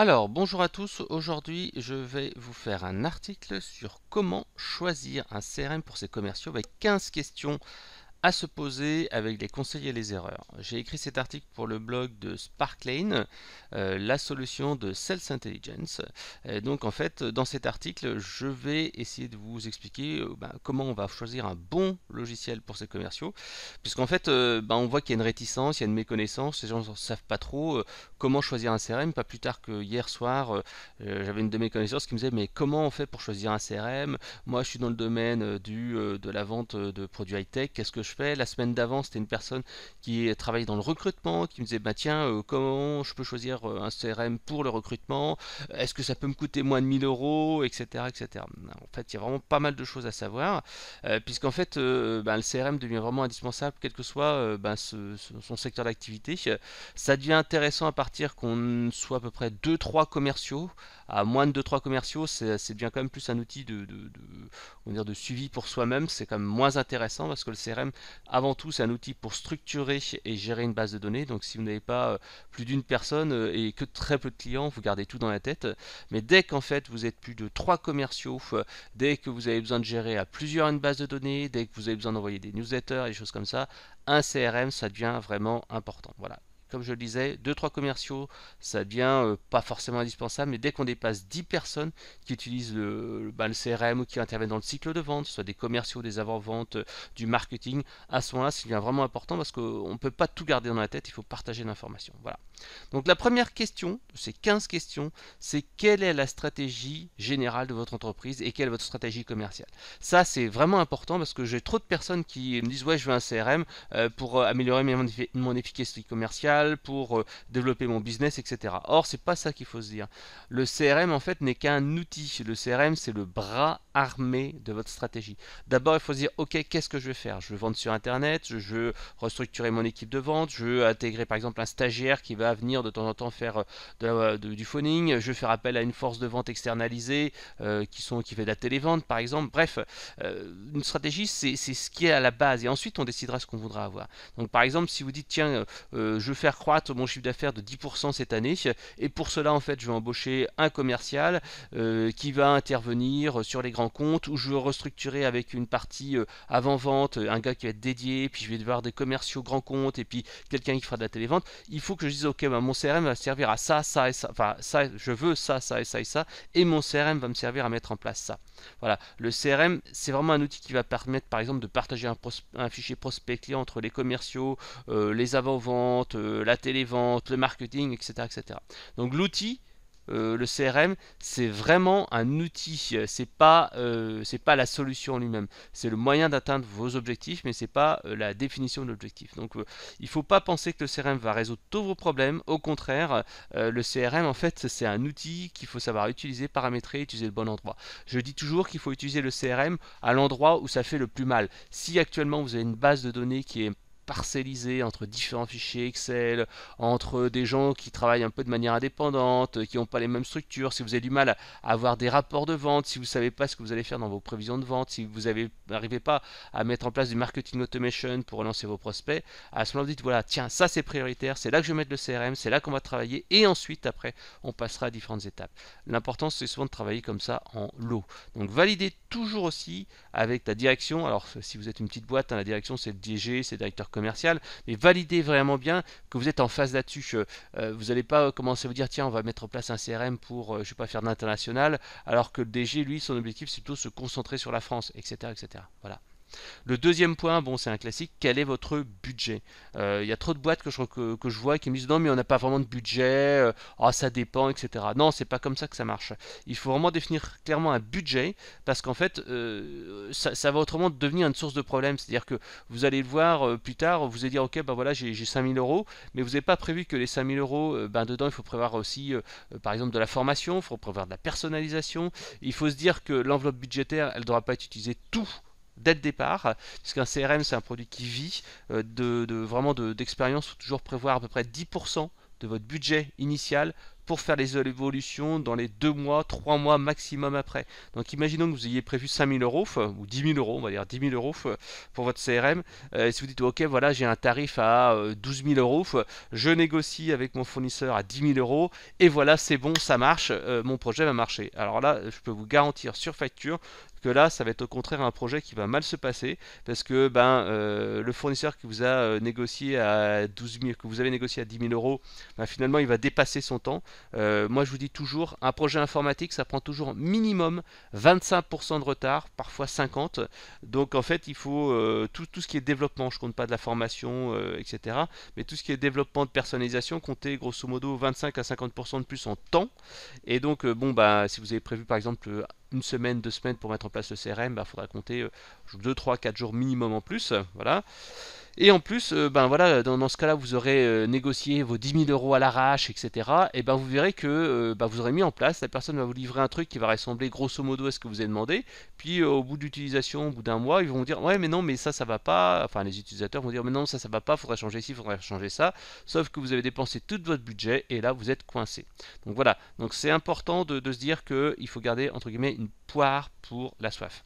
Alors, bonjour à tous, aujourd'hui je vais vous faire un article sur comment choisir un CRM pour ses commerciaux avec 15 questions à se poser avec les conseillers et les erreurs. J'ai écrit cet article pour le blog de Sparklane, euh, la solution de Sales Intelligence. donc en fait, dans cet article, je vais essayer de vous expliquer euh, ben, comment on va choisir un bon logiciel pour ses commerciaux, puisqu'en fait, euh, ben, on voit qu'il y a une réticence, il y a une méconnaissance, les gens ne savent pas trop comment choisir un CRM. Pas plus tard que hier soir, j'avais une de mes connaissances qui me disait mais comment on fait pour choisir un CRM Moi, je suis dans le domaine du, de la vente de produits high-tech, qu'est-ce que la semaine d'avant, c'était une personne qui travaillait dans le recrutement, qui me disait bah, tiens, euh, comment je peux choisir euh, un CRM pour le recrutement Est-ce que ça peut me coûter moins de 1000 euros etc., etc. En fait, il y a vraiment pas mal de choses à savoir, euh, puisqu'en fait, ben, le CRM devient vraiment indispensable, quel que soit ben, son secteur d'activité. Ça devient intéressant à partir qu'on soit à peu près 2-3 commerciaux à moins de 2-3 commerciaux, c'est devient quand même plus un outil de, dire de suivi pour soi-même. C'est quand même moins intéressant parce que le CRM, avant tout, c'est un outil pour structurer et gérer une base de données. Donc si vous n'avez pas euh, plus d'une personne euh, et que très peu de clients, vous gardez tout dans la tête. Mais dès qu'en fait vous êtes plus de 3 commerciaux, euh, dès que vous avez besoin de gérer à plusieurs une base de données, dès que vous avez besoin d'envoyer des newsletters et des choses comme ça, un CRM, ça devient vraiment important. Voilà comme je le disais, 2-3 commerciaux, ça devient euh, pas forcément indispensable, mais dès qu'on dépasse 10 personnes qui utilisent le, bah, CRM ou qui interviennent dans le cycle de vente, soit des commerciaux, des avant-ventes, euh, du marketing, à ce moment-là, c'est devient vraiment important parce qu'on ne peut pas tout garder dans la tête, il faut partager l'information. Voilà. Donc la première question, ces 15 questions, c'est quelle est la stratégie générale de votre entreprise et quelle est votre stratégie commerciale Ça, c'est vraiment important parce que j'ai trop de personnes qui me disent ouais, je veux un CRM euh, pour améliorer mon, efficacité commerciale pour euh, développer mon business, etc. Or, c'est pas ça qu'il faut se dire. Le CRM, en fait, n'est qu'un outil. Le CRM, c'est le bras armée de votre stratégie. D'abord, il faut se dire, ok, qu'est-ce que je vais faire Je vais vendre sur Internet, je veux restructurer mon équipe de vente, je veux intégrer par exemple un stagiaire qui va venir de temps en temps faire euh, euh, du phoning, je veux faire appel à une force de vente externalisée euh, qui, sont, qui fait de la télévente par exemple. Bref, une stratégie, c'est ce qui est à la base. Et ensuite, on décidera ce qu'on voudra avoir. Donc par exemple, si vous dites, tiens, je veux faire croître mon chiffre d'affaires de 10% cette année, et pour cela, en fait, je vais embaucher un commercial qui va intervenir sur les grands compte, où je veux restructurer avec une partie euh, avant-vente, euh, un gars qui va être dédié, puis je vais devoir des commerciaux grands comptes, et puis quelqu'un qui fera de la télé vente il faut que je dise, ok, bah, mon CRM va servir à ça, ça et ça, enfin ça, je veux ça, ça et ça et ça, et mon CRM va me servir à mettre en place ça. Voilà, le CRM, c'est vraiment un outil qui va permettre, par exemple, de partager un, fichier prospect-client entre les commerciaux, euh, les avant-ventes, la télé vente le marketing, etc. etc. Donc l'outil, euh, le CRM, c'est vraiment un outil. C'est pas, euh, c'est pas la solution en lui-même. C'est le moyen d'atteindre vos objectifs, mais c'est pas euh, la définition de l'objectif. Donc, il faut pas penser que le CRM va résoudre tous vos problèmes. Au contraire, le CRM, en fait, c'est un outil qu'il faut savoir utiliser, paramétrer, utiliser le bon endroit. Je dis toujours qu'il faut utiliser le CRM à l'endroit où ça fait le plus mal. Si actuellement vous avez une base de données qui est parcellisé entre différents fichiers Excel, entre des gens qui travaillent un peu de manière indépendante, euh, qui n'ont pas les mêmes structures, si vous avez du mal à avoir des rapports de vente, si vous ne savez pas ce que vous allez faire dans vos prévisions de vente, si vous n'arrivez pas à mettre en place du marketing automation pour relancer vos prospects, à ce moment-là vous dites voilà, tiens, ça c'est prioritaire, c'est là que je vais mettre le CRM, c'est là qu'on va travailler, et ensuite après on passera à différentes étapes. L'important c'est souvent de travailler comme ça en lot. Donc validez toujours aussi avec ta direction, alors si vous êtes une petite boîte, hein, la direction c'est le DG, c'est le directeur commercial, mais validez vraiment bien que vous êtes en phase là-dessus. Euh, euh, vous n'allez pas euh, commencer à vous dire tiens on va mettre en place un CRM pour je sais pas faire de l'international, alors que le DG lui son objectif c'est plutôt se concentrer sur la France, etc. etc. Voilà. Le deuxième point, bon, c'est un classique, quel est votre budget Il euh, y a trop de boîtes que je, je vois qui me disent non, mais on n'a pas vraiment de budget, euh, oh, ça dépend, etc. Non, c'est pas comme ça que ça marche. Il faut vraiment définir clairement un budget parce qu'en fait, euh, ça, va autrement devenir une source de problème. C'est-à-dire que vous allez le voir plus tard, vous allez dire ok, ben voilà, j'ai 5000 euros, mais vous n'avez pas prévu que les 5000 euros, ben dedans, il faut prévoir aussi, par exemple, de la formation, il faut prévoir de la personnalisation. Il faut se dire que l'enveloppe budgétaire, elle ne devra pas être utilisée tout dès le départ, puisqu'un CRM c'est un produit qui vit euh, de, vraiment d'expérience, toujours prévoir à peu près 10% de votre budget initial pour faire les évolutions dans les deux mois, trois mois maximum après. Donc imaginons que vous ayez prévu 5000 euros euh, ou 10 000 euros, on va dire 10 000 euros euh, pour votre CRM. Et si vous dites ok, voilà, j'ai un tarif à 12 000 euros, je négocie avec mon fournisseur à 10 000 euros et voilà, c'est bon, ça marche, mon projet va marcher. Alors là, je peux vous garantir sur facture que là, ça va être au contraire un projet qui va mal se passer parce que ben, euh, le fournisseur qui vous a euh, négocié à 12 000, que vous avez négocié à 10 000 euros, ben, finalement, il va dépasser son temps. Euh, moi, je vous dis toujours, un projet informatique, ça prend toujours minimum 25% de retard, parfois 50. Donc, en fait, il faut tout, tout, ce qui est développement, je compte pas de la formation, etc. Mais tout ce qui est développement de personnalisation, comptez grosso modo 25 à 50% de plus en temps. Et donc, bon, bah, si vous avez prévu par exemple une semaine, deux semaines pour mettre en place le CRM, il bah, faudra compter 2, 3, 4 jours minimum en plus. Voilà. Et en plus, euh, ben voilà, dans, ce cas-là, vous aurez euh, négocié vos 10 000 euros à l'arrache, etc. Et ben vous verrez que euh, ben vous aurez mis en place, la personne va vous livrer un truc qui va ressembler grosso modo à ce que vous avez demandé. Puis au bout d'utilisation, au bout d'un mois, ils vont vous dire ouais mais non mais ça ça va pas. Enfin les utilisateurs vont dire mais non ça ça va pas, faudrait changer il faudrait changer ça. Sauf que vous avez dépensé tout votre budget et là vous êtes coincé. Donc voilà, donc c'est important de, de se dire qu'il faut garder entre guillemets une poire pour la soif.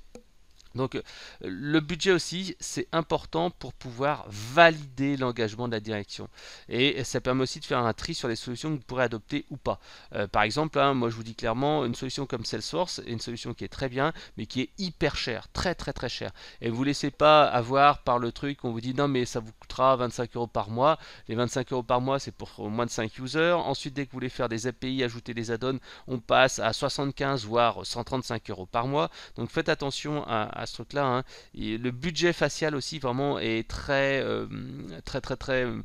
Donc euh, le budget aussi, c'est important pour pouvoir valider l'engagement de la direction. Et ça permet aussi de faire un tri sur les solutions que vous pourrez adopter ou pas. Euh, par exemple, hein, moi je vous dis clairement, une solution comme Salesforce est une solution qui est très bien, mais qui est hyper chère, très très très chère. Et vous ne laissez pas avoir par le truc, on vous dit non mais ça vous coûtera 25 euros par mois. Les 25 euros par mois, c'est pour moins de 5 users. Ensuite, dès que vous voulez faire des API, ajouter des add-ons, on passe à 75 voire 135 euros par mois. Donc faites attention à ce truc-là. Hein. Le budget facial aussi vraiment est très, euh, très, très, très euh,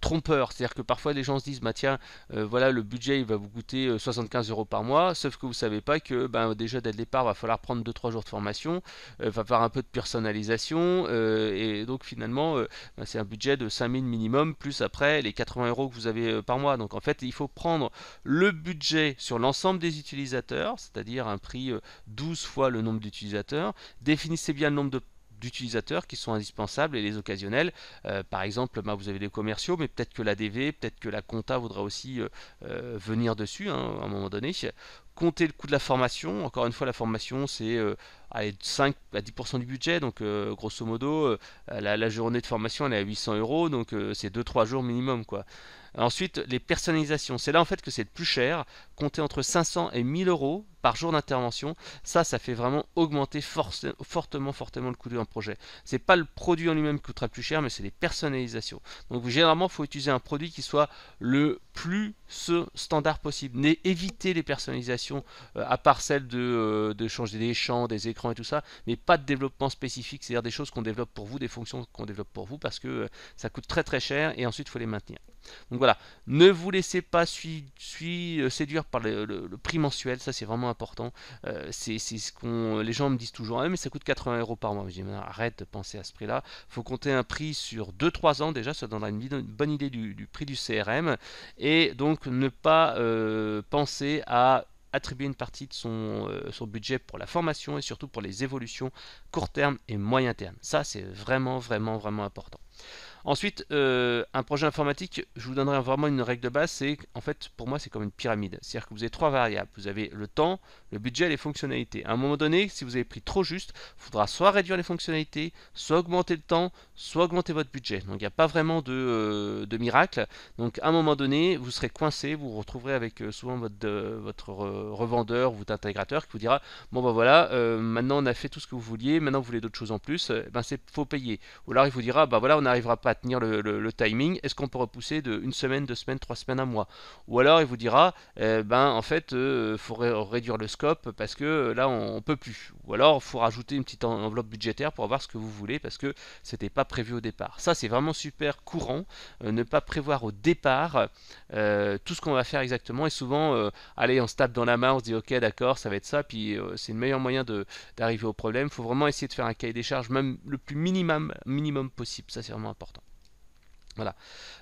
trompeur, c'est-à-dire que parfois les gens se disent bah tiens euh, voilà le budget il va vous coûter 75 euh, euros par mois, sauf que vous savez pas que ben, déjà dès le départ va falloir prendre 2-3 jours de formation, euh, va falloir un peu de personnalisation et donc finalement ben, c'est un budget de 5000 minimum plus après les 80 euros que vous avez par mois donc en fait il faut prendre le budget sur l'ensemble des utilisateurs, c'est-à-dire un prix 12 fois le nombre d'utilisateurs, définissez bien le nombre de d'utilisateurs qui sont indispensables et les occasionnels. Euh, par exemple, bah, vous avez des commerciaux, mais peut-être que la DV, peut-être que la compta voudra aussi euh, euh, venir dessus hein, à un moment donné. Comptez le coût de la formation. Encore une fois, la formation, c'est 5 à 10% du budget. Donc, grosso modo, la, journée de formation, elle est à 800 euros. Donc, c'est 2-3 jours minimum. quoi. Ensuite, les personnalisations. C'est là en fait que c'est le plus cher. Compter entre 500 et 1000 euros par jour d'intervention, ça, ça fait vraiment augmenter fortement, fortement le coût d'un projet. C'est pas le produit en lui-même qui coûtera plus cher, mais c'est les personnalisations. Donc généralement, il faut utiliser un produit qui soit le plus standard possible. Mais évitez les personnalisations euh, à part celles euh, de, changer des champs, des écrans et tout ça, mais pas de développement spécifique, c'est-à-dire des choses qu'on développe pour vous, des fonctions qu'on développe pour vous, parce que euh, ça coûte très très cher et ensuite il faut les maintenir. Donc voilà, ne vous laissez pas euh, séduire par le, prix mensuel, ça c'est vraiment important. Euh, c'est ce qu'on, les gens me disent toujours, «Ah, mais ça coûte 80 euros par mois. Je dis, arrête de penser à ce prix-là. Faut compter un prix sur 2-3 ans déjà, ça donnera une, bonne idée du, prix du CRM. Et donc ne pas euh, penser à attribuer une partie de son, son, budget pour la formation et surtout pour les évolutions court terme et moyen terme. Ça, c'est vraiment, vraiment, vraiment important. Ensuite, euh, un projet informatique, je vous donnerai vraiment une règle de base, c'est en fait pour moi c'est comme une pyramide. C'est-à-dire que vous avez trois variables. Vous avez le temps, le budget les fonctionnalités. À un moment donné, si vous avez pris trop juste, il faudra soit réduire les fonctionnalités, soit augmenter le temps, soit augmenter votre budget. Donc il n'y a pas vraiment de, euh, miracle. Donc à un moment donné, vous serez coincé, vous vous retrouverez avec euh, souvent votre, votre revendeur ou votre intégrateur qui vous dira bon ben voilà, maintenant on a fait tout ce que vous vouliez, maintenant vous voulez d'autres choses en plus, ben c'est faut payer. Ou alors il vous dira ben voilà, on n'arrivera pas à tenir le, timing. Est-ce qu'on peut repousser de une semaine, deux semaines, trois semaines, un mois Ou alors il vous dira, eh ben en fait, il euh, faut réduire le scope parce que euh, là on, peut plus. Ou alors faut rajouter une petite enveloppe budgétaire pour avoir ce que vous voulez parce que c'était pas prévu au départ. Ça c'est vraiment super courant, euh, ne pas prévoir au départ tout ce qu'on va faire exactement. Et souvent, aller allez, on se tape dans la main, on se dit ok d'accord, ça va être ça. Puis c'est le meilleur moyen d'arriver au problème. Il faut vraiment essayer de faire un cahier des charges, même le plus minimum, minimum possible. Ça c'est vraiment important. Voilà.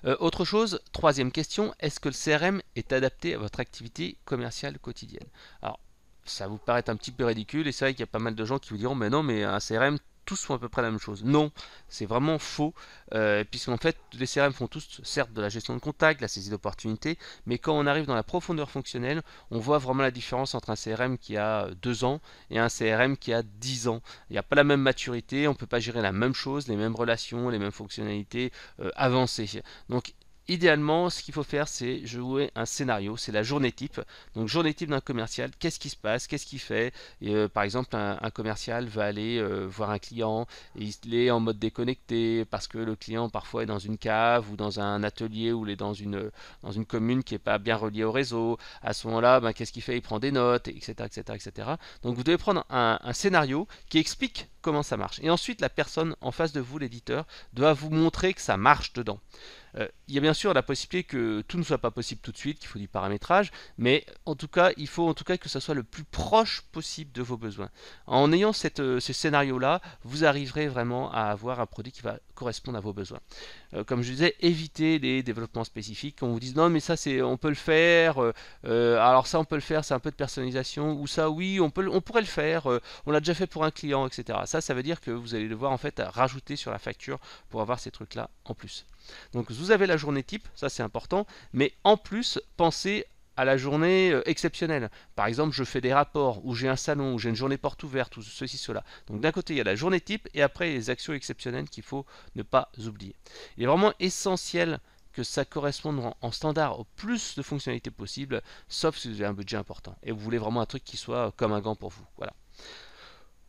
Euh, autre chose, troisième question, est-ce que le CRM est adapté à votre activité commerciale quotidienne Alors, ça vous paraît un petit peu ridicule, et c'est vrai qu'il y a pas mal de gens qui vous diront, mais non, mais un CRM, tous font à peu près la même chose. Non, c'est vraiment faux, euh, puisqu'en fait, les CRM font tous, certes, de la gestion de contact, la saisie d'opportunités, mais quand on arrive dans la profondeur fonctionnelle, on voit vraiment la différence entre un CRM qui a 2 euh, ans et un CRM qui a 10 ans. Il n'y a pas la même maturité, on ne peut pas gérer la même chose, les mêmes relations, les mêmes fonctionnalités euh, avancées. Donc, Idéalement, ce qu'il faut faire, c'est jouer un scénario, c'est la journée type. Donc journée type d'un commercial, qu'est-ce qui se passe, qu'est-ce qu'il fait. Euh, par exemple, un, commercial va aller euh, voir un client et il est en mode déconnecté parce que le client parfois est dans une cave ou dans un atelier ou il est dans une, dans une commune qui n'est pas bien reliée au réseau. À ce moment-là, ben, qu'est-ce qu'il fait Il prend des notes, etc., Donc vous devez prendre un scénario qui explique comment ça marche. Et ensuite, la personne en face de vous, l'éditeur, doit vous montrer que ça marche dedans. Euh, il y a bien sûr la possibilité que tout ne soit pas possible tout de suite, qu'il faut du paramétrage, mais en tout cas, il faut en tout cas que ça soit le plus proche possible de vos besoins. En ayant cette, euh, ce scénario-là, vous arriverez vraiment à avoir un produit qui va correspondre à vos besoins. Euh, comme je disais, évitez les développements spécifiques. On vous dit non, mais ça, c'est, on peut le faire. alors ça, on peut le faire, c'est un peu de personnalisation. Ou ça, oui, on peut, on pourrait le faire. on l'a déjà fait pour un client, etc. Ça, ça veut dire que vous allez devoir en fait rajouter sur la facture pour avoir ces trucs-là en plus. Donc vous avez la journée type, ça c'est important, mais en plus, pensez à la journée euh, exceptionnelle. Par exemple, je fais des rapports, ou j'ai un salon, ou j'ai une journée porte ouverte, ou ceci, cela. Donc d'un côté, il y a la journée type, et après, les actions exceptionnelles qu'il faut ne pas oublier. Il est vraiment essentiel que ça corresponde en standard au plus de fonctionnalités possibles, sauf si vous avez un budget important, et vous voulez vraiment un truc qui soit comme un gant pour vous. Voilà.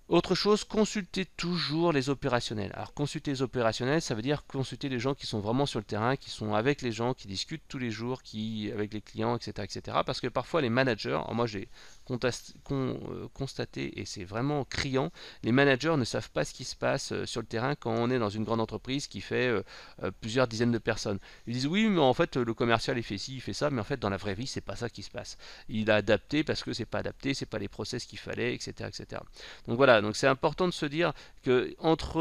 Autre chose, consultez toujours les opérationnels. Alors consulter les opérationnels, ça veut dire consulter les gens qui sont vraiment sur le terrain, qui sont avec les gens, qui discutent tous les jours, qui avec les clients, etc. etc. parce que parfois les managers, moi j'ai euh, constater, et c'est vraiment criant, les managers ne savent pas ce qui se passe euh, sur le terrain quand on est dans une grande entreprise qui fait euh, plusieurs dizaines de personnes. Ils disent oui, mais en fait le commercial il fait ci, il fait ça, mais en fait dans la vraie vie c'est pas ça qui se passe. Il a adapté parce que c'est pas adapté, c'est pas les process qu'il fallait, etc., etc. Donc voilà, donc c'est important de se dire que entre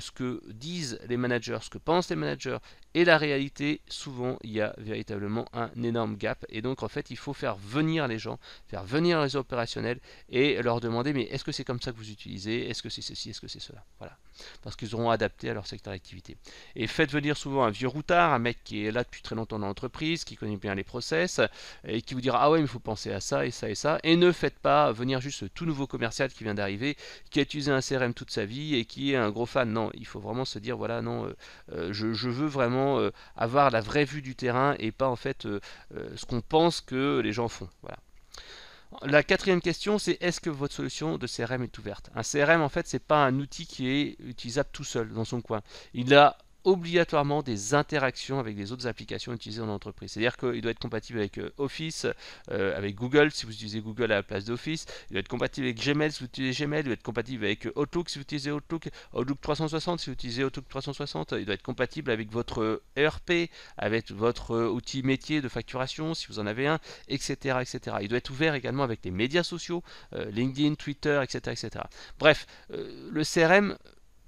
ce que disent les managers, ce que pensent les managers et la réalité, souvent il y a véritablement un énorme gap. Et donc en fait, il faut faire venir les gens, faire venir les opérationnels et leur demander mais est-ce que c'est comme ça que vous utilisez Est-ce que c'est ceci Est-ce que c'est cela Voilà parce qu'ils auront adapté à leur secteur d'activité. Et faites venir souvent un vieux routard, un mec qui est là depuis très longtemps dans l'entreprise, qui connaît bien les process, et qui vous dira Ah ouais, mais il faut penser à ça et ça et ça. Et ne faites pas venir juste ce tout nouveau commercial qui vient d'arriver, qui a utilisé un CRM toute sa vie et qui est un gros fan. Non, il faut vraiment se dire Voilà, non, euh, euh, je, veux vraiment euh, avoir la vraie vue du terrain et pas en fait ce qu'on pense que les gens font. Voilà. La quatrième question, c'est est-ce que votre solution de CRM est ouverte Un CRM, en fait, c'est pas un outil qui est utilisable tout seul dans son coin. Il a obligatoirement des interactions avec les autres applications utilisées en entreprise. C'est-à-dire qu'il doit être compatible avec euh, Office, euh, avec Google si vous utilisez Google à la place d'Office, il doit être compatible avec Gmail si vous utilisez Gmail, il doit être compatible avec euh, Outlook si vous utilisez Outlook, Outlook 360 si vous utilisez Outlook 360, il doit être compatible avec votre ERP, e avec votre outil métier de facturation si vous en avez un, etc. etc. Il doit être ouvert également avec les médias sociaux, LinkedIn, Twitter, etc. etc. Bref, le CRM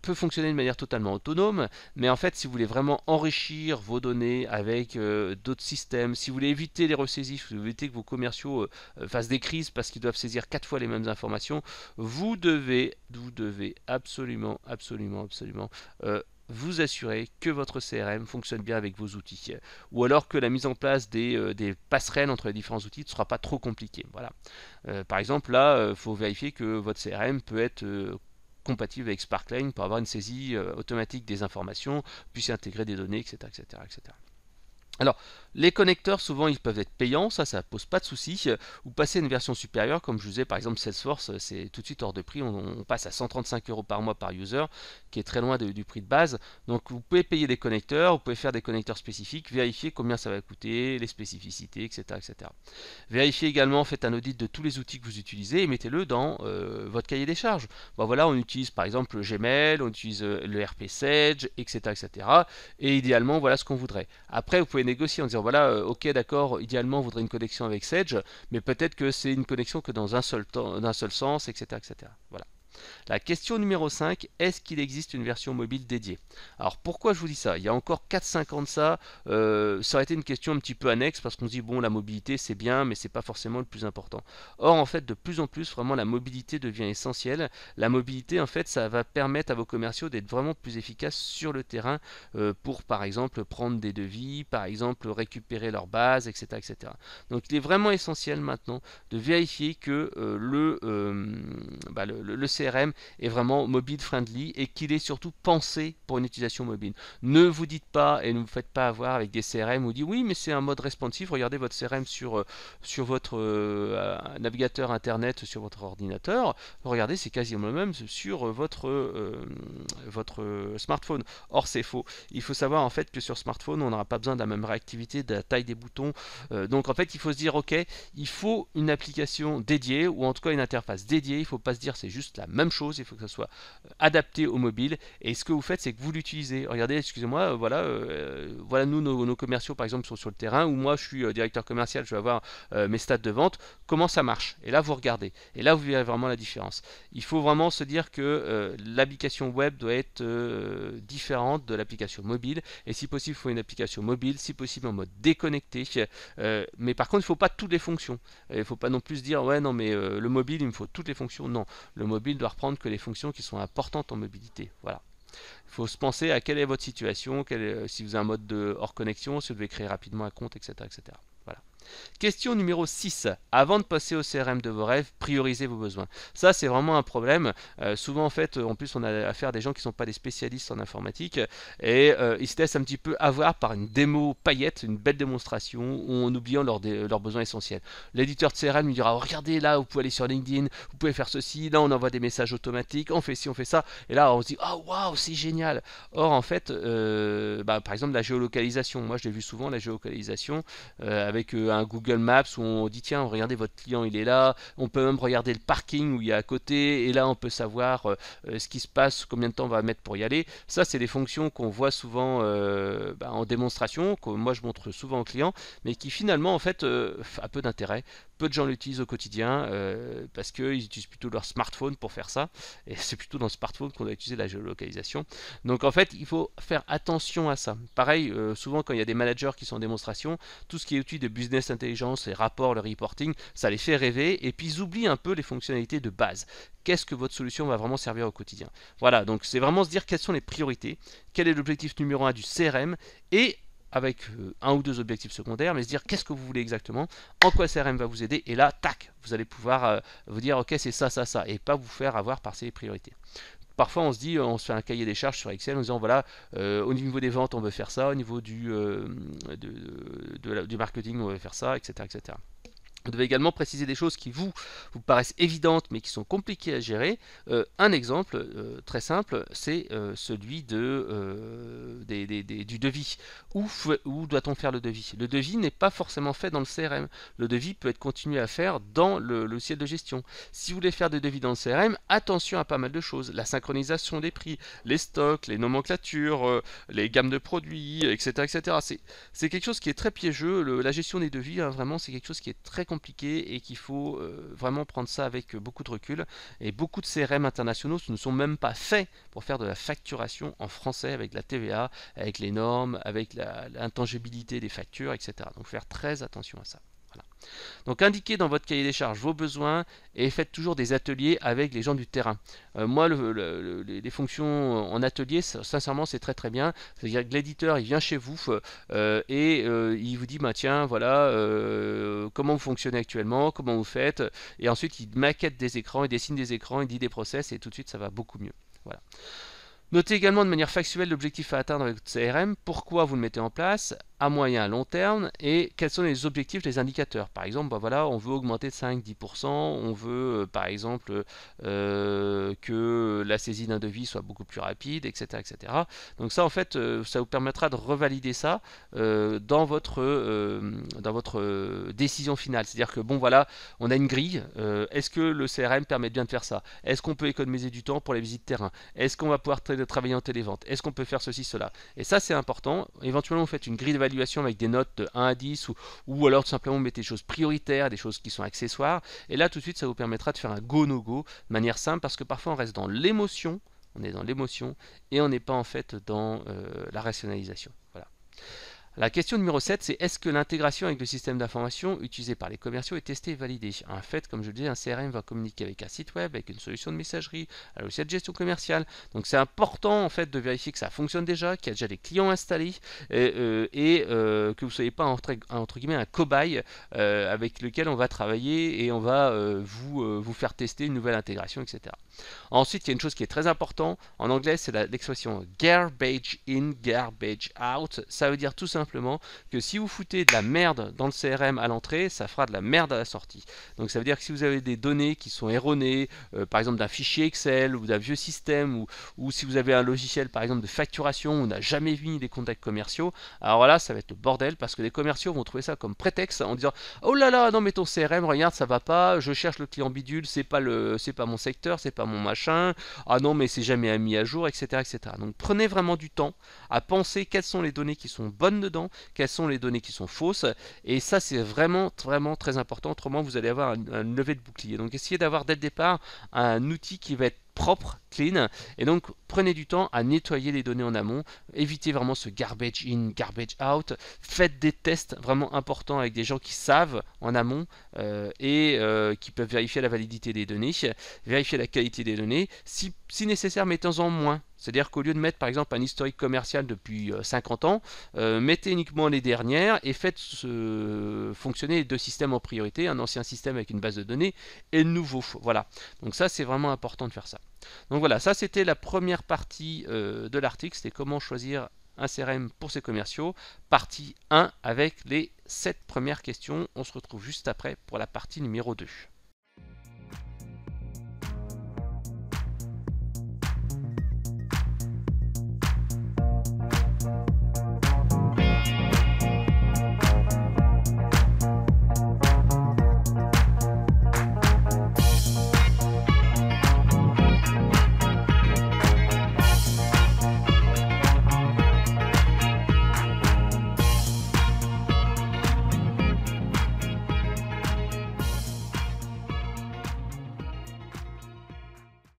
peut fonctionner de manière totalement autonome, mais en fait, si vous voulez vraiment enrichir vos données avec euh, d'autres systèmes, si vous voulez éviter les ressaisies, si vous voulez éviter que vos commerciaux euh, euh, fassent des crises parce qu'ils doivent saisir quatre fois les mêmes informations, vous devez, vous devez absolument, absolument, absolument vous assurer que votre CRM fonctionne bien avec vos outils. Ou alors que la mise en place des, passerelles entre les différents outils ne sera pas trop compliquée. Voilà. par exemple, là, il faut vérifier que votre CRM peut être compatible avec Sparkline pour avoir une saisie euh, automatique des informations, puisse intégrer des données, etc. etc., etc. Alors, les connecteurs, souvent, ils peuvent être payants, ça, ça pose pas de souci. Euh, ou passer à une version supérieure, comme je vous disais, par exemple, Salesforce, euh, c'est tout de suite hors de prix. On, passe à 135 euros par mois par user, qui est très loin du prix de base. Donc, vous pouvez payer des connecteurs, vous pouvez faire des connecteurs spécifiques, vérifier combien ça va coûter, les spécificités, etc., etc. Vérifiez également, faites un audit de tous les outils que vous utilisez et mettez-le dans euh, votre cahier des charges. voilà, on utilise par exemple le Gmail, on utilise le RP Sage, etc., etc. Et idéalement, voilà ce qu'on voudrait. Après, vous pouvez négocier en disant voilà, euh, ok, d'accord, idéalement on voudrait une connexion avec Sage, mais peut-être que c'est une connexion que dans un seul temps, d'un seul sens, etc., etc. Voilà. La question numéro 5, est-ce qu'il existe une version mobile dédiée Alors pourquoi je vous dis ça Il y a encore 4-5 ans de ça, euh, ça aurait été une question un petit peu annexe parce qu'on se dit bon la mobilité c'est bien mais c'est pas forcément le plus important. Or en fait de plus en plus vraiment la mobilité devient essentielle. La mobilité en fait ça va permettre à vos commerciaux d'être vraiment plus efficaces sur le terrain euh, pour par exemple prendre des devis, par exemple récupérer leur base, etc. etc. Donc il est vraiment essentiel maintenant de vérifier que euh, le, bah, le CRM est vraiment mobile friendly et qu'il est surtout pensé pour une utilisation mobile. Ne vous dites pas et ne vous faites pas avoir avec des CRM où dit oui mais c'est un mode responsive, regardez votre CRM sur, euh, sur votre euh, navigateur internet, sur votre ordinateur, regardez c'est quasiment le même sur votre, euh, votre smartphone. Or c'est faux. Il faut savoir en fait que sur smartphone on n'aura pas besoin de la même réactivité, de la taille des boutons. donc en fait il faut se dire ok, il faut une application dédiée ou en tout cas une interface dédiée, il ne faut pas se dire c'est juste la même chose, il faut que ça soit euh, adapté au mobile. Et ce que vous faites, c'est que vous l'utilisez. Regardez, excusez-moi, euh, voilà, euh, voilà nous, nos, commerciaux, par exemple, sont sur le terrain, ou moi, je suis directeur commercial, je vais avoir mes stats de vente, comment ça marche Et là, vous regardez. Et là, vous verrez vraiment la différence. Il faut vraiment se dire que l'application web doit être différente de l'application mobile. Et si possible, il faut une application mobile, si possible en mode déconnecté. mais par contre, il ne faut pas toutes les fonctions. Il ne faut pas non plus dire, ouais, non, mais le mobile, il me faut toutes les fonctions. Non, le mobile doit reprendre que les fonctions qui sont importantes en mobilité. Voilà. Il faut se penser à quelle est votre situation, si vous avez un mode de hors connexion, si vous devez créer rapidement un compte, etc. Question numéro 6. Avant de passer au CRM de vos rêves, priorisez vos besoins. Ça, c'est vraiment un problème. Euh, souvent, en fait, en plus, on a affaire à des gens qui ne sont pas des spécialistes en informatique et euh, ils se laissent un petit peu avoir par une démo paillette, une belle démonstration, ou en oubliant leurs, besoins essentiels. L'éditeur de CRM lui dira Regardez là, vous pouvez aller sur LinkedIn, vous pouvez faire ceci, là, on envoie des messages automatiques, on fait ci, on fait ça. Et là, on se dit Oh, waouh, c'est génial Or, en fait, euh, bah, par exemple, la géolocalisation, moi, je l'ai vu souvent, la géolocalisation avec un Google Maps où on dit tiens, regardez votre client, il est là. On peut même regarder le parking où il a à côté et là on peut savoir euh, euh, ce qui se passe, combien de temps on va mettre pour y aller. Ça, c'est des fonctions qu'on voit souvent euh, bah, en démonstration, que moi je montre souvent aux clients, mais qui finalement en fait a peu d'intérêt peu de gens l'utilisent au quotidien euh, parce qu'ils utilisent plutôt leur smartphone pour faire ça. Et c'est plutôt dans le smartphone qu'on doit utiliser la géolocalisation. Donc en fait, il faut faire attention à ça. Pareil, euh, souvent quand il y a des managers qui sont en démonstration, tout ce qui est outil de business intelligence, les rapports, le reporting, ça les fait rêver et puis ils oublient un peu les fonctionnalités de base qu'est-ce que votre solution va vraiment servir au quotidien. Voilà, donc c'est vraiment se dire quelles sont les priorités, quel est l'objectif numéro un du CRM et avec euh, un ou deux objectifs secondaires, mais se dire qu'est-ce que vous voulez exactement, en quoi CRM va vous aider, et là, tac, vous allez pouvoir euh, vous dire ok c'est ça, ça, ça, et pas vous faire avoir par ces priorités parfois on se dit euh, on se fait un cahier des charges sur Excel en disant voilà au niveau des ventes on veut faire ça au niveau du, du marketing on veut faire ça etc etc vous devez également préciser des choses qui vous, vous paraissent évidentes mais qui sont compliquées à gérer. Euh, un exemple euh, très simple, c'est euh, celui de, du devis. Où, où doit-on faire le devis Le devis n'est pas forcément fait dans le CRM. Le devis peut être continué à faire dans le ciel de gestion. Si vous voulez faire des devis dans le CRM, attention à pas mal de choses. La synchronisation des prix, les stocks, les nomenclatures, les gammes de produits, etc. etc. C'est quelque chose qui est très piégeux. la gestion des devis, hein, vraiment, c'est quelque chose qui est très compliqué et qu'il faut euh, vraiment prendre ça avec euh, beaucoup de recul. Et beaucoup de CRM internationaux ne sont même pas faits pour faire de la facturation en français avec la TVA, avec les normes, avec l'intangibilité des factures, etc. Donc faire très attention à ça. Donc indiquez dans votre cahier des charges vos besoins et faites toujours des ateliers avec les gens du terrain. Euh, moi, les fonctions euh, en atelier, sincèrement, c'est très très bien. C'est-à-dire que l'éditeur, il vient chez vous euh, et il vous dit, bah, tiens, voilà, comment vous fonctionnez actuellement, comment vous faites. Et ensuite, il maquette des écrans, il dessine des écrans, il dit des process et tout de suite, ça va beaucoup mieux. Voilà. Notez également de manière factuelle l'objectif à atteindre avec votre CRM, pourquoi vous le mettez en place, moyen à long terme et quels sont les objectifs, des indicateurs. Par exemple, bah voilà, on veut augmenter de 5-10%, on veut euh, par exemple euh, que la saisie d'un devis soit beaucoup plus rapide, etc. etc. Donc ça en fait, euh, ça vous permettra de revalider ça dans votre, dans votre décision finale. C'est-à-dire que bon voilà, on a une grille, est-ce que le CRM permet bien de faire ça Est-ce qu'on peut économiser du temps pour les visites terrain Est-ce qu'on va pouvoir travailler en télévente Est-ce qu'on peut faire ceci, cela Et ça c'est important. Éventuellement vous faites une grille de avec des notes de 1 à 10 ou, ou alors tout simplement mettez des choses prioritaires, des choses qui sont accessoires. Et là, tout de suite, ça vous permettra de faire un go-no-go de manière simple parce que parfois on reste dans l'émotion, on est dans l'émotion et on n'est pas en fait dans euh, la rationalisation. Voilà. La question numéro 7, c'est est-ce que l'intégration avec le système d'information utilisé par les commerciaux est testée et validée En fait, comme je le disais, un CRM va communiquer avec un site web, avec une solution de messagerie, alors logiciel de gestion commerciale. Donc c'est important en fait de vérifier que ça fonctionne déjà, qu'il y a déjà des clients installés et, euh, euh, que vous ne soyez pas entre, guillemets un cobaye euh, avec lequel on va travailler et on va vous, vous faire tester une nouvelle intégration, etc. Ensuite, il y a une chose qui est très importante. En anglais, c'est l'expression garbage in, garbage out. Ça veut dire tout simplement que si vous foutez de la merde dans le CRM à l'entrée, ça fera de la merde à la sortie. Donc ça veut dire que si vous avez des données qui sont erronées, euh, par exemple d'un fichier Excel ou d'un vieux système, ou, si vous avez un logiciel par exemple de facturation, on n'a jamais vu des contacts commerciaux, alors là ça va être le bordel parce que les commerciaux vont trouver ça comme prétexte en disant oh là là non mais ton CRM regarde ça va pas, je cherche le client bidule, c'est pas le c'est pas mon secteur, c'est pas mon machin, ah non mais c'est jamais mis à jour, etc. etc. Donc prenez vraiment du temps à penser quelles sont les données qui sont bonnes quelles sont les données qui sont fausses. Et ça, c'est vraiment, vraiment très important. Autrement, vous allez avoir un, lever de bouclier. Donc, essayez d'avoir dès le départ un outil qui va être propre, clean, et donc prenez du temps à nettoyer les données en amont, évitez vraiment ce garbage in, garbage out, faites des tests vraiment importants avec des gens qui savent en amont euh, et euh, qui peuvent vérifier la validité des données, vérifier la qualité des données, si, si nécessaire mettez-en moins, c'est-à-dire qu'au lieu de mettre par exemple un historique commercial depuis 50 euh, ans, euh, mettez uniquement les dernières et faites fonctionner deux systèmes en priorité, un ancien système avec une base de données et le nouveau. Voilà. Donc ça c'est vraiment important de faire ça. Donc voilà, ça c'était la première partie euh, de l'article, c'était comment choisir un CRM pour ses commerciaux, partie 1 avec les 7 premières questions. On se retrouve juste après pour la partie numéro 2.